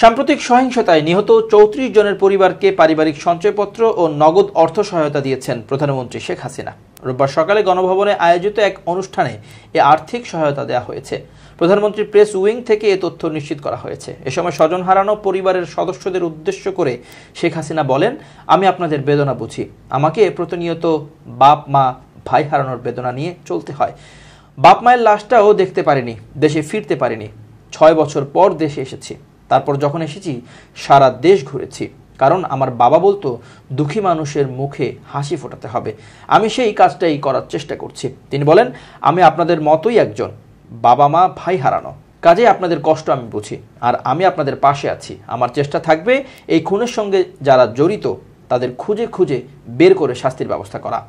সাম্প্রতিক সহিংসতায় নিহত চৌত্রিশ জনের পরিবারকে পারিবারিক সঞ্চয়পত্র ও নগদ অর্থ সহায়তা দিয়েছেন প্রধানমন্ত্রী শেখ হাসিনা রোববার সকালে গণভবনে আয়োজিত এক অনুষ্ঠানে এ আর্থিক সহায়তা দেওয়া হয়েছে প্রধানমন্ত্রীর প্রেস উইং থেকে এ তথ্য নিশ্চিত করা হয়েছে এ সময় স্বজন হারানো পরিবারের সদস্যদের উদ্দেশ্য করে শেখ হাসিনা বলেন আমি আপনাদের বেদনা বুঝি আমাকে প্রতিনিয়ত বাপ মা ভাই হারানোর বেদনা নিয়ে চলতে হয় বাপ মায়ের লাশটাও দেখতে পারিনি দেশে ফিরতে পারিনি ছয় বছর পর দেশে এসেছি তারপর যখন এসেছি সারা দেশ ঘুরেছি কারণ আমার বাবা বলতো দুঃখী মানুষের মুখে হাসি ফোটাতে হবে আমি সেই কাজটাই করার চেষ্টা করছি তিনি বলেন আমি আপনাদের মতোই একজন বাবা মা ভাই হারানো কাজে আপনাদের কষ্ট আমি বুঝি আর আমি আপনাদের পাশে আছি আমার চেষ্টা থাকবে এই খুনের সঙ্গে যারা জড়িত তাদের খুঁজে খুঁজে বের করে শাস্তির ব্যবস্থা করা